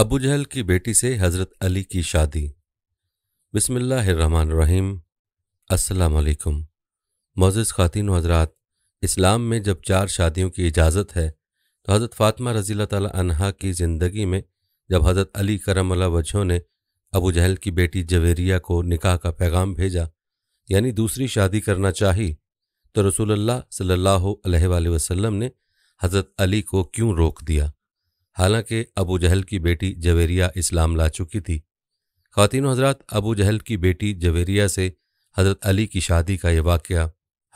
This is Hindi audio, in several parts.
अबू जहल की बेटी से हज़रत अली की शादी अस्सलाम वालेकुम मोज़ ख़ातिन हजरात इस्लाम में जब चार शादियों की इजाज़त है तो हज़रत फ़ातिमा रज़ी तहा की ज़िंदगी में जब हज़रत अली करम वजहों ने अबू जहल की बेटी जवेरिया को निकाह का पैगाम भेजा यानी दूसरी शादी करना चाही तो रसूल सल्ला वसम ने हज़रत अली को क्यों रोक दिया हालांकि अबू जहल की बेटी जवेरिया इस्लाम ला चुकी थी खातिन हजरत अबू जहल की बेटी जवेरिया से हज़रत अली की शादी का यह वाक़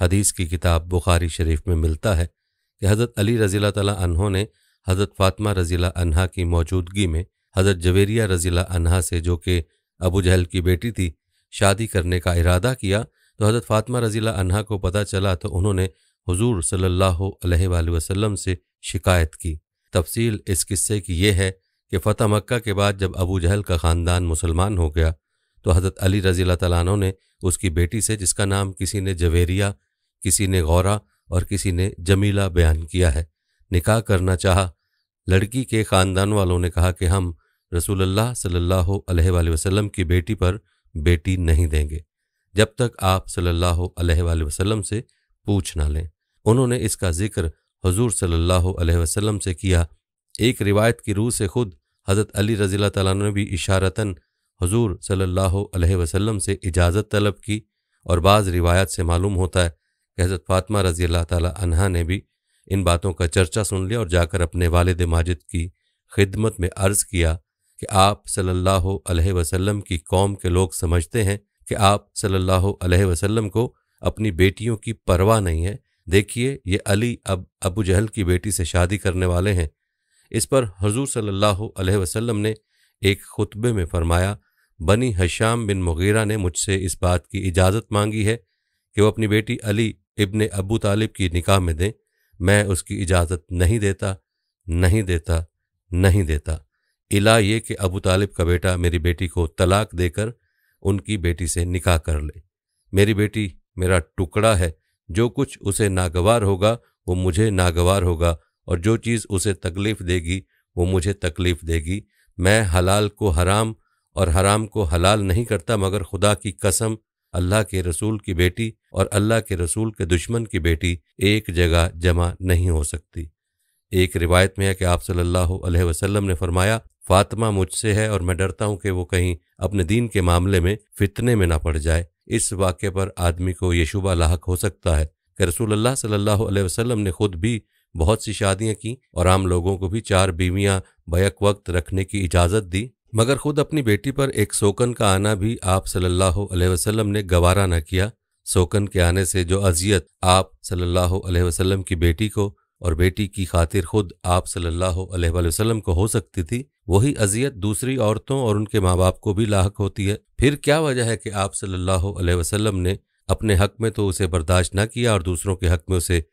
हदीस की किताब बुखारी शरीफ में मिलता है कि हज़रत अली रज़ीला तहों ने हज़रत फ़ातिमा रज़ीला अनहा की मौजूदगी में हज़रत जवेरिया रज़ीला अनहा से जो कि अबू जहल की बेटी थी शादी करने का इरादा किया तो हज़रत फ़ातमा रज़ीला अनहा को पता चला तो उन्होंने हजूर सल्ला वसम से शिकायत की तफसील इस किस्से की यह है कि फ़तह मक्का के बाद जब अबू जहल का ख़ानदान मुसलमान हो गया तो हज़रत अली रज़ी तैनों ने उसकी बेटी से जिसका नाम किसी ने जवेरिया किसी ने गौरा और किसी ने जमीला बयान किया है निकाह करना चाहा लड़की के ख़ानदान वालों ने कहा कि हम रसूलुल्लाह सल्लल्लाहु अलैहि वसल्लम की बेटी पर बेटी नहीं देंगे जब तक आप सल्लल्लाहु अलैहि वसल्लम से पूछ ना लें उन्होंने इसका जिक्र हजूर सल्लल्लाहु वसल्लम से किया एक रिवायत की रूह से खुद हज़रत अली रजील्ला तभी ने भी हजूर सल्लल्लाहु अलैहि वसल्लम से इजाज़त तलब की और बाज़ रिवायत से मालूम होता है कि हज़रत फ़ातमा रजी अल्लाह तहा ने भी इन बातों का चर्चा सुन लिया और जाकर अपने वालद माजिद की खिदमत में अर्ज़ किया कि आप सल्लल्लाहु अलैहि वसल्लम की कौम के लोग समझते हैं कि आप सल्लल्लाहु अलैहि वसल्लम को अपनी बेटियों की परवाह नहीं है देखिए ये अली अब अबू जहल की बेटी से शादी करने वाले हैं इस पर हजूर सल्लल्लाहु अलैहि वसल्लम ने एक खुतबे में फरमाया बनी हशाम बिन मुगीरा ने मुझसे इस बात की इजाज़त मांगी है कि वो अपनी बेटी अली इबन अबू तालिब की निकाह में दें मैं उसकी इजाज़त नहीं देता नहीं देता नहीं देता इला ये कि अबू तालिब का बेटा मेरी बेटी को तलाक देकर उनकी बेटी से निकाह कर ले मेरी बेटी मेरा टुकड़ा है जो कुछ उसे नागवार होगा वो मुझे नागवार होगा और जो चीज़ उसे तकलीफ़ देगी वो मुझे तकलीफ़ देगी मैं हलाल को हराम और हराम को हलाल नहीं करता मगर खुदा की कसम अल्लाह के रसूल की बेटी और अल्लाह के रसूल के दुश्मन की बेटी एक जगह जमा नहीं हो सकती एक रिवायत में है कि आप सल्लल्लाहु अलैहि वसल्लम ने फरमाया फातिमा मुझसे है और मैं डरता हूँ कि वो कहीं अपने दीन के मामले में फितने में ना पड़ जाए इस वाक्य पर आदमी को ये लाक हो सकता है कि रसूलुल्लाह सल्लल्लाहु अलैहि वसल्लम ने खुद भी बहुत सी शादियां की और आम लोगों को भी चार बीवियां बैक वक्त रखने की इजाज़त दी मगर खुद अपनी बेटी पर एक सोकन का आना भी आप सल्लल्लाहु अलैहि वसल्लम ने गवारा न किया सोकन के आने से जो अजियत आप सल्लल्लाहु अलैहि वसल्लम की बेटी को और बेटी की खातिर खुद आप सल्लल्लाहु अलैहि वसल्लम को हो सकती थी वही अजियत दूसरी औरतों और उनके माँ बाप को भी लाक होती है फिर क्या वजह है कि आप सल्लल्लाहु अलैहि वसल्लम ने अपने हक में तो उसे बर्दाश्त न किया और दूसरों के हक में उसे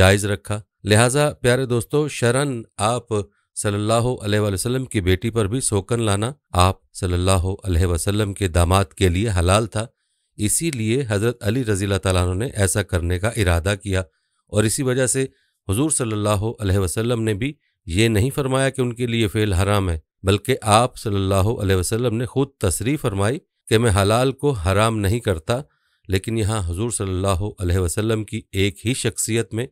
जायज़ रखा लिहाजा प्यारे दोस्तों शरण आप सल्लल्लाहु अलैहि वसल्लम की बेटी पर भी सोकन लाना आप सल्लल्लाहु अलैहि वसल्लम के दामाद के लिए हलाल था इसीलिए हज़रत अली रजील तला ने ऐसा करने का इरादा किया और इसी वजह से हुजूर सल्लल्लाहु अलैहि वसल्लम ने भी ये नहीं फरमाया कि उनके लिए फ़ेल हराम है बल्कि आप सल्लल्लाहु अलैहि वसल्लम ने खुद तसरी फरमाई कि मैं हलाल को हराम नहीं करता लेकिन यहाँ हजूर सल्लल्लाहु अलैहि वसल्लम की एक ही शख्सियत में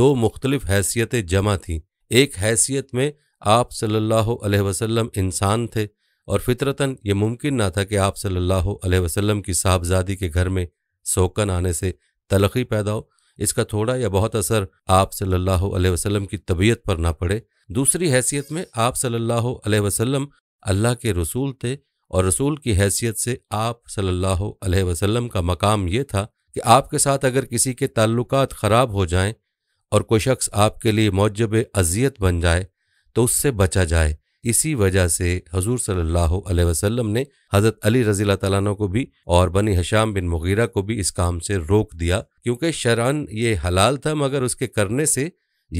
दो मुख्तलिफ हैसियतें जमा थीं एक हैसियत में आप सल्लल्लाहु अलैहि वसल्लम इंसान थे और फितरतन ये मुमकिन ना था कि आप सल्लल्लाहु अलैहि वसल्लम की साहबजादी के घर में सोकन आने से तलखी पैदा हो इसका थोड़ा या बहुत असर आप सल्लल्लाहु अलैहि वसल्लम की तबीयत पर ना पड़े दूसरी हैसियत में आप सल्लल्लाहु अलैहि वसल्लम अल्लाह के रसूल थे और रसूल की हैसियत से आप सल्लल्लाहु अलैहि वसल्लम का मकाम ये था कि आपके साथ अगर किसी के ताल्लुक ख़राब हो जाएं और कोई शख्स आपके लिए मौजब अजियत बन जाए तो उससे बचा जाए इसी वजह से हजूर सल्लल्लाहु अलैहि वसल्लम ने हज़रत अली रजी तला को भी और बनी हशाम बिन मुगीरा को भी इस काम से रोक दिया क्योंकि शरान ये हलाल था मगर उसके करने से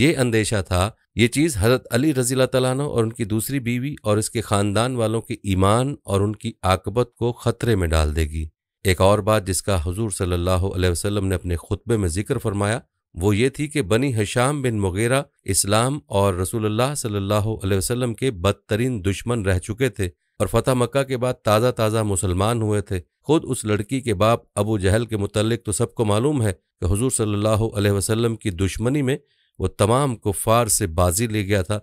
ये अंदेशा था ये चीज़ हज़रत अली रजी तला और उनकी दूसरी बीवी और इसके ख़ानदान वालों के ईमान और उनकी आकबत को ख़तरे में डाल देगी एक और बात जिसका हजूर सल्ला वसलम ने अपने खुतबे में जिक्र फरमाया वो ये थी कि बनी हशाम बिन मुगेरा इस्लाम और रसूलुल्लाह सल्लल्लाहु अलैहि वसल्लम के बदतरीन दुश्मन रह चुके थे और फतेह मक्का के बाद ताज़ा ताज़ा मुसलमान हुए थे खुद उस लड़की के बाप अबू जहल के मुतलक तो सबको मालूम है कि हुजूर सल्लल्लाहु अलैहि वसल्लम की दुश्मनी में वो तमाम कुफ़ार से बाजी ले गया था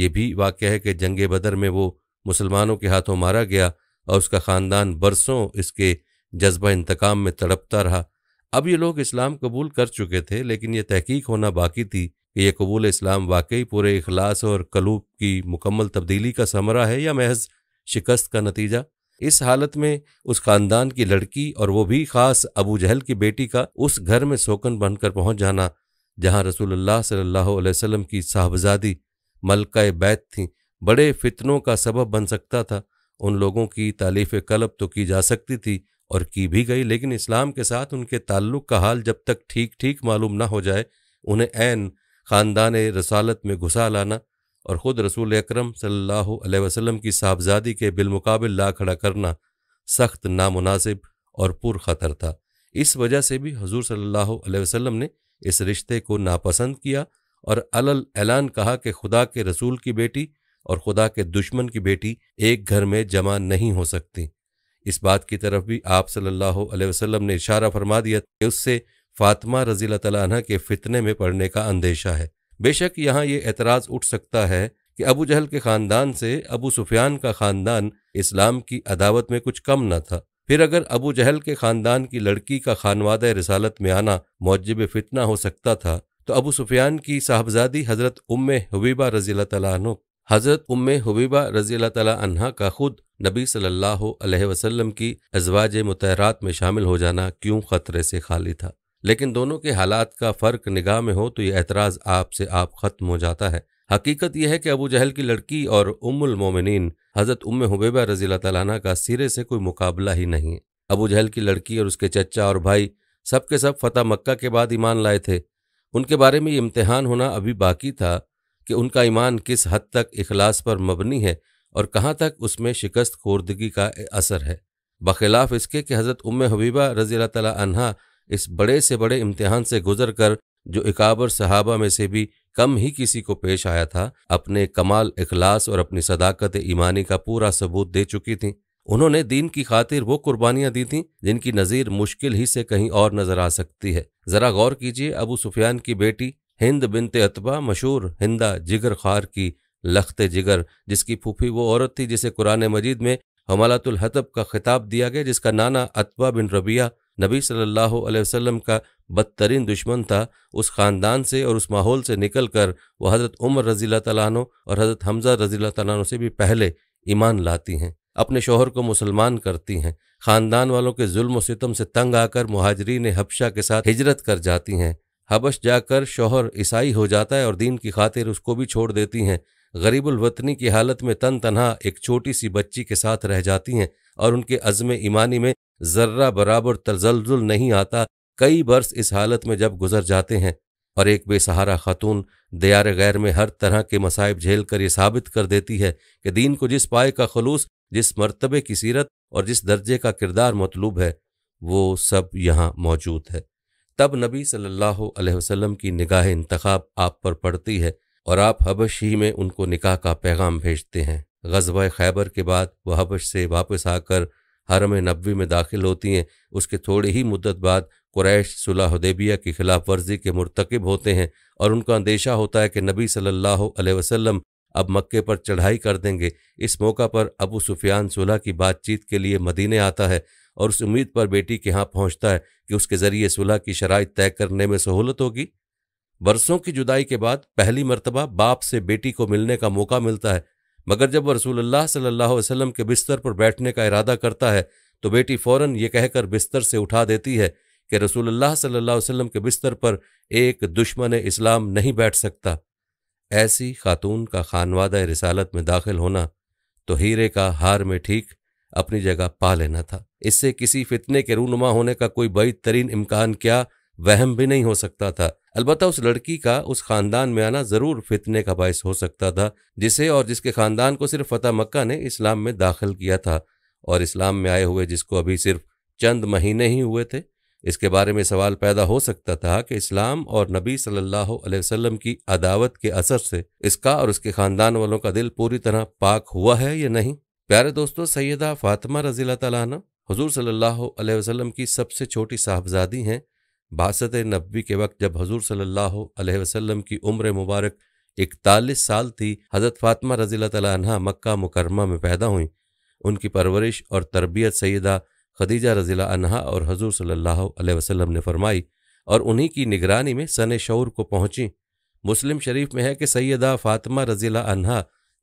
ये भी वाक़ है कि जंग बदर में वो मुसलमानों के हाथों मारा गया और उसका ख़ानदान बरसों इसके जज्बा इंतकाम में तड़पता रहा अब ये लोग इस्लाम कबूल कर चुके थे लेकिन ये तहकीक होना बाकी थी कि ये कबूल इस्लाम वाकई पूरे अखलास और कलूब की मुकम्मल तब्दीली का समरा है या महज शिकस्त का नतीजा इस हालत में उस खानदान की लड़की और वो भी खास अबू जहल की बेटी का उस घर में सोकन बनकर पहुंच जाना जहां रसूलुल्लाह सल्लल्लाहु अलैहि वसल्लम की साहबजादी मलका बैत थी बड़े फितनों का सबब बन सकता था उन लोगों की तालीफ कलब तो की जा सकती थी और की भी गई लेकिन इस्लाम के साथ उनके ताल्लुक का हाल जब तक ठीक ठीक मालूम ना हो जाए उन्हें ऐन ख़ानदान रसालत में घुसा लाना और ख़ुद रसूल अक्रम सम की साहबजादी के बिलमकबिल ला खड़ा करना सख्त नामनासिब और पुरखतर था इस वजह से भी हजूर सल्ला वसम ने इस रिश्ते को नापसंद किया और अलल ऐलान कहा कि खुदा के रसूल की बेटी और खुदा के दुश्मन की बेटी एक घर में जमा नहीं हो सकती इस बात की तरफ भी आप सल्लल्लाहु अलैहि वसल्लम ने इशारा फरमा दिया कि उससे फातिमा रजी तला के फितने में पड़ने का अंदेशा है बेशक यहाँ ये एतराज़ उठ सकता है कि अबू जहल के ख़ानदान से अबू सुफियान का ख़ानदान इस्लाम की अदावत में कुछ कम न था फिर अगर अबू जहल के ख़ानदान की लड़की का खानवाद रसालत में आना मौजब फितना हो सकता था तो अबू सुफियान की साहबजादी हज़रत उम्मीबा हबीबा रजील तला हज़रत उम हबीबा रजील तला का खुद नबी सल्लल्लाहु अलैहि वसल्लम की अजवाज मुतरात में शामिल हो जाना क्यों खतरे से खाली था लेकिन दोनों के हालात का फ़र्क निगाह में हो तो यह एतराज़ आपसे आप ख़त्म हो जाता है हकीकत यह है कि अबू जहल की लड़की और उम्मुल मोमिनीन हज़रत उम हुबैबा रज़ी तला का सिरे से कोई मुकाबला ही नहीं अबू जहल की लड़की और उसके चचा और भाई सब के सब फतेह मक्का के बाद ईमान लाए थे उनके बारे में ये इम्तहान होना अभी बाकी था कि उनका ईमान किस हद तक इखलास पर मबनी है और कहाँ तक उसमें शिकस्त खोर्दगी का असर है बखिलाफ इसके कि हज़रत उम हबीबा रजी तला इस बड़े से बड़े इम्तिहान से गुजर कर जो इकाबर सहाबा में से भी कम ही किसी को पेश आया था अपने कमाल इखलास और अपनी सदाकत ईमानी का पूरा सबूत दे चुकी थी उन्होंने दीन की खातिर वो कुर्बानियां दी थीं जिनकी नज़ीर मुश्किल ही से कहीं और नजर आ सकती है ज़रा गौर कीजिए अबू सुफियान की बेटी हिंद बिनते अतबा मशहूर हिंदा जिगर खार की लख्त जिगर जिसकी फूफी वो औरत थी जिसे कुरान मजीद में हमालातुल हतब का खिताब दिया गया जिसका नाना अतवा बिन रबिया नबी सल्लल्लाहु अलैहि वसल्लम का बदतरीन दुश्मन था उस ख़ानदान से और उस माहौल से निकल कर वह हज़रत उमर रज़ी तनो और हज़रत हमज़ा रज़ी तनो से भी पहले ईमान लाती हैं अपने शोहर को मुसलमान करती हैं ख़ानदान वालों के जुल्म सितम से तंग आकर महाजरीन हबशा के साथ हिजरत कर जाती हैं हबश जाकर शोहर ईसाई हो जाता है और दीन की खातिर उसको भी छोड़ देती हैं वतनी की हालत में तन तनहा एक छोटी सी बच्ची के साथ रह जाती हैं और उनके अज़म ईमानी में जर्रा बराबर तजलजुल नहीं आता कई बरस इस हालत में जब गुजर जाते हैं और एक बेसहारा खातून दयार गैर में हर तरह के मसाइब झेल कर ये साबित कर देती है कि दीन को जिस पाए का खलूस जिस मरतबे की सीरत और जिस दर्जे का किरदार मतलूब है वो सब यहाँ मौजूद है तब नबी सल्लल्लाहु अलैहि वसल्लम की निगाह इंतखाब आप पर पड़ती है और आप हबश ही में उनको निकाह का पैगाम भेजते हैं गजब खैबर के बाद वह हबश से वापस आकर हरम नबी में दाखिल होती हैं उसके थोड़ी ही मुद्दत बाद क्रैश सुलहदेबिया की खिलाफ वर्जी के मरतकब होते हैं और उनका अंदेशा होता है कि नबी सल्लल्लाहु अलैहि वसल्लम अब मक्के पर चढ़ाई कर देंगे इस मौका पर अबू सुफियान सुलह की बातचीत के लिए मदीने आता है और उस उम्मीद पर बेटी के यहाँ पहुँचता है कि उसके ज़रिए सुलह की शराइ तय करने में सहूलत होगी वर्षों की जुदाई के बाद पहली मर्तबा बाप से बेटी को मिलने का मौका मिलता है मगर जब वह अल्लाह सल्लल्लाहु अलैहि वसल्लम के बिस्तर पर बैठने का इरादा करता है तो बेटी फौरन ये कहकर बिस्तर से उठा देती है कि रसूल अल्लाह सल्ला वसलम के बिस्तर पर एक दुश्मन इस्लाम नहीं बैठ सकता ऐसी खातून का खानवादा रिसालत में दाखिल होना तो हीरे का हार में ठीक अपनी जगह पा लेना था इससे किसी फितने के रूनुमा होने का कोई बईद तरीन इम्कान क्या वहम भी नहीं हो सकता था अलबत्त उस लड़की का उस खानदान में आना ज़रूर फितने का बायस हो सकता था जिसे और जिसके खानदान को सिर्फ फतेह मक्का ने इस्लाम में दाखिल किया था और इस्लाम में आए हुए जिसको अभी सिर्फ चंद महीने ही हुए थे इसके बारे में सवाल पैदा हो सकता था कि इस्लाम और नबी सल्लल्लाहु अलैहि वसल्लम की अदावत के असर से इसका और उसके खानदान वालों का दिल पूरी तरह पाक हुआ है या नहीं प्यारे दोस्तों सैदा फातिमा रजील तला हजूर सल्लल्लाहु अलैहि वसल्लम की सबसे छोटी साहबजादी हैं बासत नबी के वक्त जब हजूर सल्लल्लाहु अलैहि वसल्लम की उम्र मुबारक इकतालीस साल थी हज़रत फ़ातमा रज़ी तला मक्का मुकरमा में पैदा हुई उनकी परवरिश और तरबियत सैदा खदीजा रज़ी अनहा और हजूर सल्लल्लाहु अलैहि वसल्लम ने फरमाई और उन्हीं की निगरानी में सन शौर को पहुंची मुस्लिम शरीफ में है कि सैदा फ़ातमा रज़ी अनहा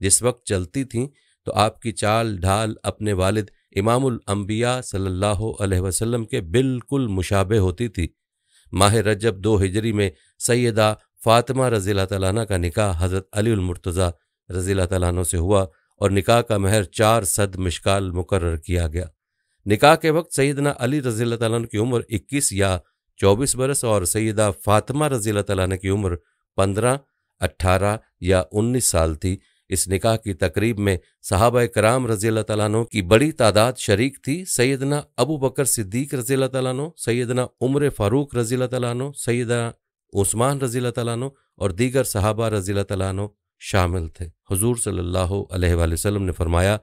जिस वक्त चलती थीं तो आपकी चाल ढाल अपने वालिद इमामुल सल्ला सल्लल्लाहु अलैहि वसल्लम के बिल्कुल मुशाबे होती थी माह रजब दो हिजरी में सैदा फातिमा रजील तैना का निकाह हज़रत अलीमरतज़ा रजील तैनों से हुआ और निकाह का महर चार सद मिशकाल मुकर किया गया निकाह के वक्त सैदना अली रजी तैन की उम्र इक्कीस या चौबीस बरस और सैदा फातिमा रजील तैन की उम्र पंद्रह अट्ठारह या उन्नीस साल थी इस निकाह की तकरीब में साहब कराम रजील तैनों की बड़ी तादाद शरीक थी सैदना अबू बकर सिद्दीक रजील तैनों सैदना उम्र फारूक रजील तैनों सैदना उस्मान रजील तैनों और दीगर साहबा रजील तैनों शामिल थे हजूर सल्लाम ने फरमाया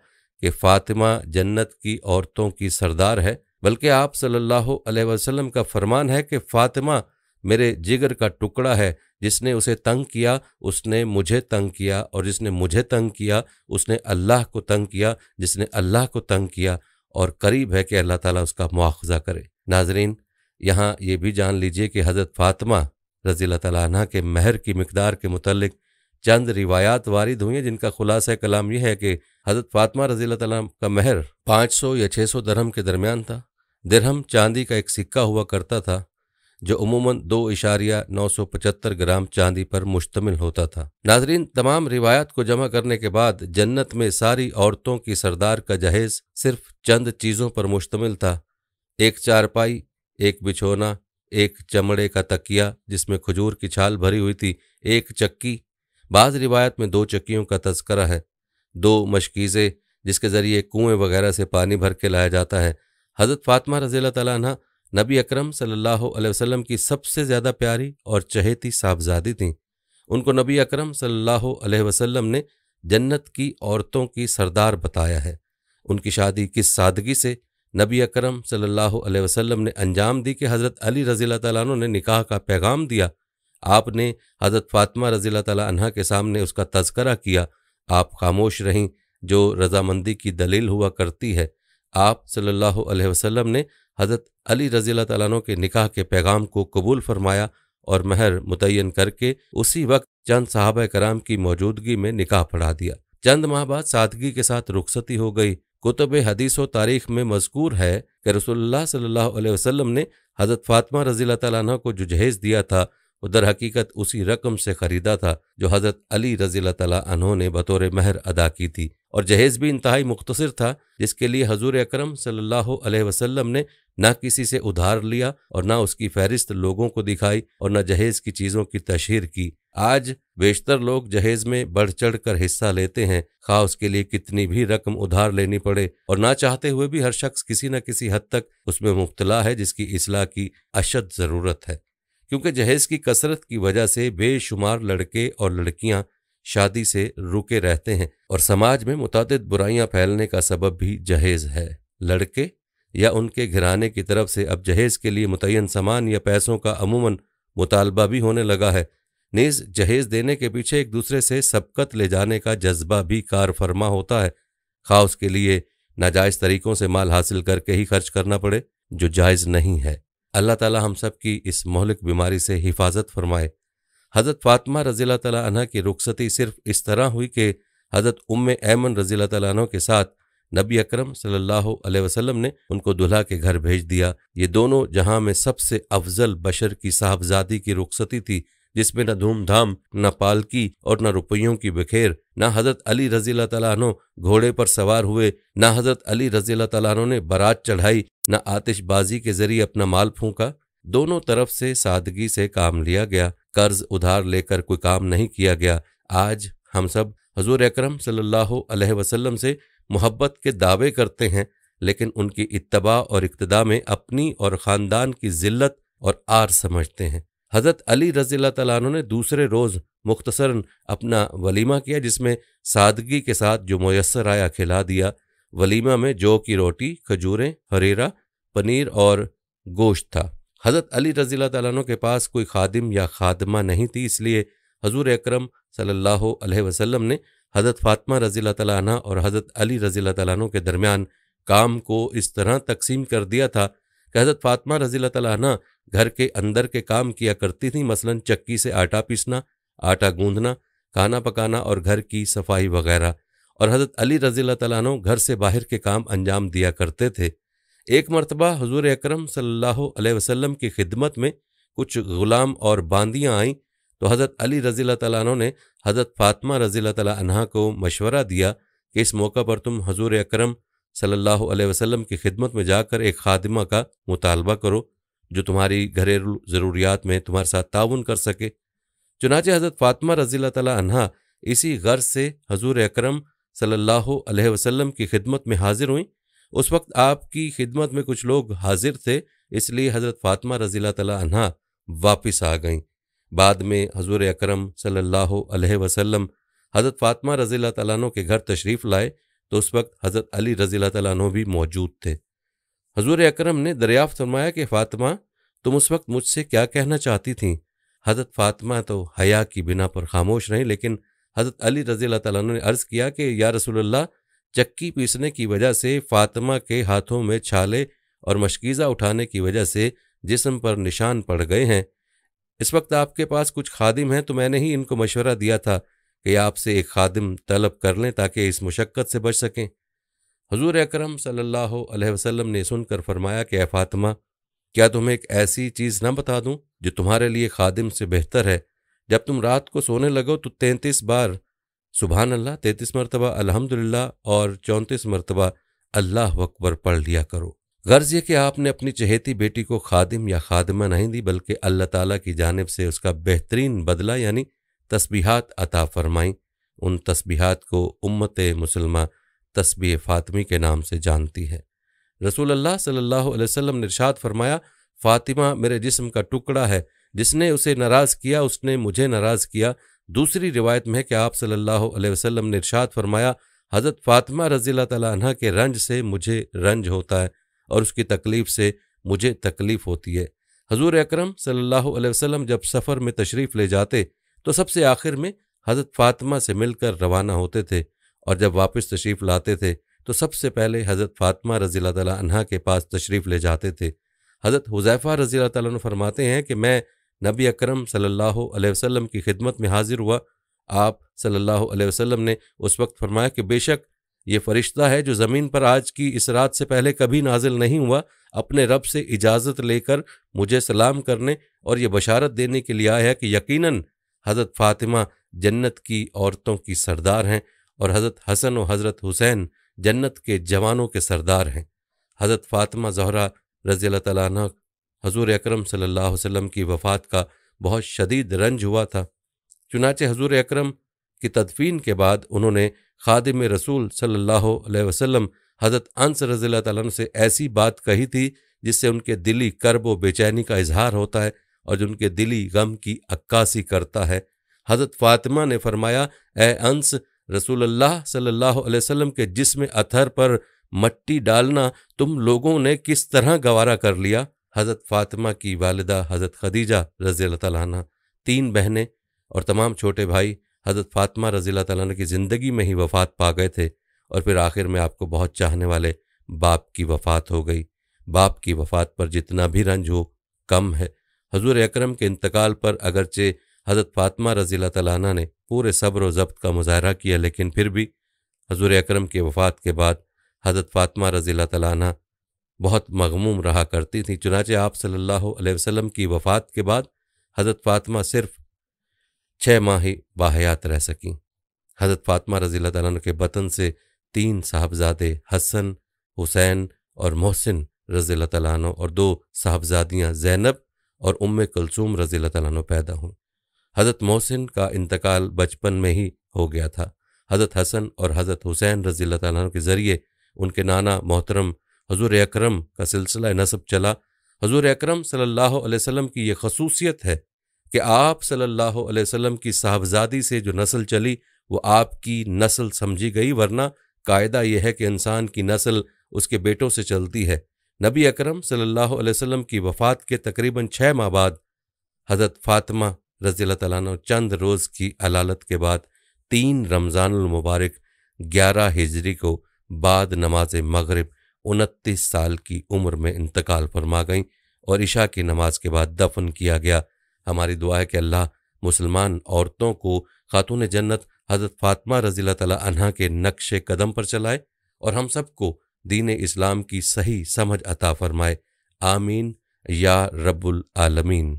कि फ़ातिमा जन्नत की औरतों की सरदार है बल्कि आप सल्लल्लाहु अलैहि वसल्लम का फरमान है कि फ़ातिमा मेरे जिगर का टुकड़ा है जिसने उसे तंग किया उसने मुझे तंग किया और जिसने मुझे तंग किया उसने अल्लाह को तंग किया जिसने अल्लाह को तंग किया और करीब है कि अल्लाह ताला उसका मुआवजा करे नाजरीन यहाँ ये भी जान लीजिए कि हज़रत फ़ातमा रज़ी तला के महर की मकदार के मतलब चंद रिवायात वारिद हुई हैं जिनका खुलासा कलाम यह है कि हज़रत फ़ातिमा रज़ील तला का महर 500 या 600 दरहम के दरमियान था दरहम चांदी का एक सिक्का हुआ करता था जो उमूमन दो इशारिया नौ सौ पचहत्तर ग्राम चांदी पर मुश्तमिल होता था नाजरीन तमाम रिवायत को जमा करने के बाद जन्नत में सारी औरतों की सरदार का जहेज सिर्फ चंद चीज़ों पर मुश्तमिल था एक चारपाई एक बिछोना एक चमड़े का तकिया जिसमें खजूर की छाल भरी हुई थी एक चक्की बाज रिवायत में दो चक्कियों का तस्करा है दो मशकीज़ें जिसके ज़रिए कुएं वगैरह से पानी भर के लाया जाता है हज़रत फ़ातमा रज़ी तला नबी अकरम सल्लल्लाहु अलैहि वसल्लम की सबसे ज़्यादा प्यारी और चहेती साहबजादी थीं उनको नबी अकरम सल्लल्लाहु अलैहि वसल्लम ने जन्नत की औरतों की सरदार बताया है उनकी शादी किस सादगी से नबी अकरम सल्लल्लाहु अलैहि वसल्लम ने अंजाम दी कि हज़रत अली रज़ी तु ने निकाह का पैगाम दिया आपने हज़रत फ़ातमा रज़ी तह के सामने उसका तस्करा किया आप खामोश रहीं जो रजामंदी की दलील हुआ करती है आप सल्लल्लाहु अलैहि वसल्लम ने हज़रत अली रजील तैन के निकाह के पैगाम को कबूल फरमाया और महर मुतन करके उसी वक्त चंद साहब कराम की मौजूदगी में निकाह पढ़ा दिया चंद माह बाद सादगी के साथ रुखसती हो गई कुतुब हदीस व तारीख में मजकूर है कि रसोल्ला सल्ला वसलम ने हज़रत फातमा रजील तु को जो जहेज दिया था उधर हकीकत उसी रकम से खरीदा था जो हज़रत अली रजील तहों ने बतौर महर अदा की थी और जहेज़ भी इंतहाई मुख्तर था जिसके लिए हजूर अक्रम सल्लल्लाहु ने ना किसी से उधार लिया और न उसकी फहरिस्त लोगों को दिखाई और न जहेज़ की चीज़ों की तशहर की आज बेशतर लोग जहेज में बढ़ चढ़ कर हिस्सा लेते हैं खा उसके लिए कितनी भी रकम उधार लेनी पड़े और ना चाहते हुए भी हर शख्स किसी न किसी हद तक उसमें मुब्तला है जिसकी असलाह की अशद ज़रूरत है क्योंकि जहेज की कसरत की वजह से बेशुमार लड़के और लड़कियां शादी से रुके रहते हैं और समाज में मुतद बुराइयां फैलने का सबब भी जहेज है लड़के या उनके घराने की तरफ से अब जहेज के लिए मुतन सामान या पैसों का अमूमन मुतालबा भी होने लगा है नीज जहेज देने के पीछे एक दूसरे से सबकत ले जाने का जज्बा भी कार फरमा होता है खास उसके लिए नाजायज तरीकों से माल हासिल करके ही खर्च करना पड़े जो जायज नहीं है अल्लाह ताला हम सब की इस मोहलिक बीमारी से हिफाजत फरमाए हज़रत फातमा रजील तला की रुखसती सिर्फ इस तरह हुई कि हज़रत उम ऐमन रजील तन के साथ नबी अक्रम सल्लल्लाहु अलैहि ने उनको दुल्हा के घर भेज दिया ये दोनों जहां में सबसे अफजल बशर की साहबजादी की रुखसती थी जिसमें न धूमधाम न पालकी और न रुपयों की बखेर न हजरत अली रजील तला घोड़े पर सवार हुए न हजरत अली रजील तला ने बारात चढ़ाई न आतिशबाजी के जरिए अपना माल फूंका दोनों तरफ से सादगी से काम लिया गया कर्ज उधार लेकर कोई काम नहीं किया गया आज हम सब हजूर अक्रम सल्लल्लाहु वसल्लम से मोहब्बत के दावे करते हैं लेकिन उनकी इतबा और इकतदा में अपनी और ख़ानदान की जिल्लत और आर समझते हैं हज़रत अली रजील तु ने दूसरे रोज़ मुख्तसरन अपना वलीमा किया जिसमें सादगी के साथ जो मैसर आया खिला दिया वलीमा में जौ की रोटी खजूरें हरेरा पनीर और गोश्त था हज़रत अली रजील्ला तु के पास कोई खादिम या खादमा नहीं थी इसलिए हजूर अक्रम सल्ला अलैहि ने हज़रत फातमा रजी तैन और हज़रत अली रजी तु के दरमियान काम को इस तरह तकसीम कर दिया था कि हज़रत फ़ातिमा रजी तैना घर के अंदर के काम किया करती थी मसलन चक्की से आटा पीसना आटा गूंदना खाना पकाना और घर की सफाई वगैरह और हज़रत अली रजील्ला तैन घर से बाहर के काम अंजाम दिया करते थे एक मरतबा हजूर अक्रम सल्लल्लाहु की खिदमत में कुछ गुलाम और बांदियाँ आईं तो हज़रत अली रजील्ला तैन ने हज़रत फ़ातमा रजील तैन को मशवरा दिया कि इस मौका पर तुम हजूर अक्रम सल्लल्लाहु की खिदमत में जाकर एक खादिमा का मुतालबा करो जो तुम्हारी घरेलू ज़रूरियात में तुम्हारे साथ ताउन कर सके चुनाचे हज़रत फ़ातमा रजील तैन इसी गर्ज से हजूर अक्रम सल्लल्लाहु अलैहि वसल्लम की खिदमत में हाजिर हुई उस वक्त आपकी खिदमत में कुछ लोग हाजिर थे इसलिए हज़रत फ़ातिमा रजील तला वापस आ गईं बाद में हजूर अक्रम सल्लल्लाहु हज़रत फ़ातिमा रज़ील तु के घर तशरीफ़ लाए तो उस वक्त हज़रत अली रजील तु भी मौजूद थे हजूर अक्रम ने दरियाफ़ फरमाया कि फ़ातिमा तुम उस वक्त मुझसे क्या कहना चाहती थी हज़रत फ़ातिमा तो हया की बिना पर खामोश रहीं लेकिन हज़रत अली रज़ी तु ने अर्ज़ किया कि या रसोल्ला चक्की पीसने की वजह से फातिमा के हाथों में छाले और मशकीज़ा उठाने की वजह से जिसम पर निशान पड़ गए हैं इस वक्त आपके पास कुछ खादिम हैं तो मैंने ही इनको मशवरा दिया था कि आपसे एक खादिम तलब कर लें ताकि इस मुशक्क़त से बच सकें हजूर अक्रम सल्ला अलैहि वसल्लम ने सुनकर फरमाया कि फातिमा क्या तुम्हें एक ऐसी चीज़ न बता दूँ जो तुम्हारे लिए खादिम से बेहतर है जब तुम रात को सोने लगो तो तैंतीस बार सुबहान अल्लाह तैंतीस मरतबा अल्हम्दुलिल्लाह और चौंतीस मरतबा अल्लाह अकबर पढ़ लिया करो गर्ज यह कि आपने अपनी चहेती बेटी को खादिम या खादमा नहीं दी बल्कि अल्लाह ताला की जानब से उसका बेहतरीन बदला यानी तस्बीहात अता फरमाई उन तस्बीहात को उम्मत मुसलमा तस्बी फ़ातमी के नाम से जानती है रसूल अल्लाह सल्लाम अलैहि ने फरमाया फ़ातिमा मेरे जिस्म का टुकड़ा है जिसने उसे नाराज़ किया उसने मुझे नाराज़ किया दूसरी रिवायत में है कि आप सल्लल्लाहु अलैहि वसल्लम ने इरशाद फरमाया हज़रत फ़ातिमा रज़ी तह के रंज से मुझे रंज होता है और उसकी तकलीफ़ से मुझे तकलीफ़ होती है हजूर अक्रम सल्लल्लाहु जब सफ़र में तशरीफ़ ले जाते तो सबसे आखिर में हज़रत फ़ातिमा से मिलकर रवाना होते थे और जब वापस तशरीफ़ लाते थे तो सबसे पहले हज़रत फ़ातिमा रज़ी तह के पास तशरीफ़ ले जाते थे हज़रत हुज़ैफ़ा रज़ी तरमाते हैं कि मैं नबी अक्रम सल्लल्लाहु अलैहि वसल्लम की खिदमत में हाजिर हुआ आप सल्लल्लाहु अलैहि वसल्लम ने उस वक्त फरमाया कि बेशक ये फरिश्ता है जो ज़मीन पर आज की इस रात से पहले कभी नाजिल नहीं हुआ अपने रब से इजाज़त लेकर मुझे सलाम करने और ये बशारत देने के लिए आया है कि यकीनन हज़रत फ़ातिमा जन्नत की औरतों की सरदार हैं और हज़रत हसन और हज़रत हुसैन जन्नत के जवानों के सरदार हैं हज़रत फ़ातिमा जहरा रज़ी तक हजूर अकरम सल्लल्लाहु वसल्लम की वफ़ात का बहुत शदीद रंज हुआ था चुनाचे हजूर अकरम की तदफीन के बाद उन्होंने खादिम रसूल सल्लल्लाहु अलैहि वसल्लम हज़रत अंस रज़ी तन से ऐसी बात कही थी जिससे उनके दिली कर्ब व बेचैनी का इजहार होता है और उनके दिली गम की अक्कासी करता है हज़रत फ़ातिमा ने फरमाया ए अंस रसूलुल्लाह सल्लल्लाहु अलैहि वसल्लम के जिसम अथर पर मट्टी डालना तुम लोगों ने किस तरह गवारा कर लिया हज़रत फ़ातिमा की वालदा हज़रत खदीजा रज़ी तला तीन बहनें और तमाम छोटे भाई हज़रत फ़ातिमा रज़ी तला की ज़िंदगी में ही वफ़ात पा गए थे और फिर आखिर में आपको बहुत चाहने वाले बाप की वफ़ात हो गई बाप की वफ़ात पर जितना भी रंज हो कम है हजूर अक्रम के इंतकाल पर अगरचे हज़रत फ़ातिमा रज़ी तला ने पूरे सब्र व ज़ब्त का मुजाहरा किया लेकिन फिर भी हजूर अक्रम के वफ़ात के बाद हज़रत फ़ातिमा रज़ी तला बहुत मगमूम रहा करती थी चुनाचे आप सल्लल्लाहु अलैहि वसल्लम की वफ़ात के बाद हज़रत फ़ातिमा सिर्फ छः माह ही बाहयात रह सकी हज़रत फ़ातमा रज़ी तन के बतन से तीन साहबजादे हसन हुसैन और मोहसिन रजील तन और दो साहबजादियाँ जैनब और उम कुलसूम रज़ी तन पैदा हों हज़रत मोहसिन का इंतकाल बचपन में ही हो गया था हज़रत हसन और हज़रत हुसैन रज़ी तन के ज़रिए उनके नाना मोहतरम हजूर अक्रम का सिलसिला नसब चला हजूर अक्रम सल्लल्लाहु अलैहि वसल्लम की यह खसूसियत है कि आप सल्लल्लाहु अलैहि वसल्लम की साहबजादी से जो नस्ल चली वो आपकी नस्ल समझी गई वरना कायदा यह है कि इंसान की नस्ल उसके बेटों से चलती है नबी अकरम सल्लल्लाहु अलैहि वसल्लम की वफ़ात के तकरीबन छः माह बाद हज़रत फ़ातिमा रजील तला चंद रोज़ की अलालत के बाद तीन रमज़ानमबारक ग्यारह हिजरी को बाद नमाज मगरब उनतीस साल की उम्र में इंतकाल फरमा गई और ईशा की नमाज के बाद दफन किया गया हमारी दुआ है कि अल्लाह मुसलमान औरतों को खातून जन्नत हज़रत फातमा रजील तला के नक्श कदम पर चलाए और हम सबको दीन इस्लाम की सही समझ अता फरमाए आमीन या रब्बुल आलमीन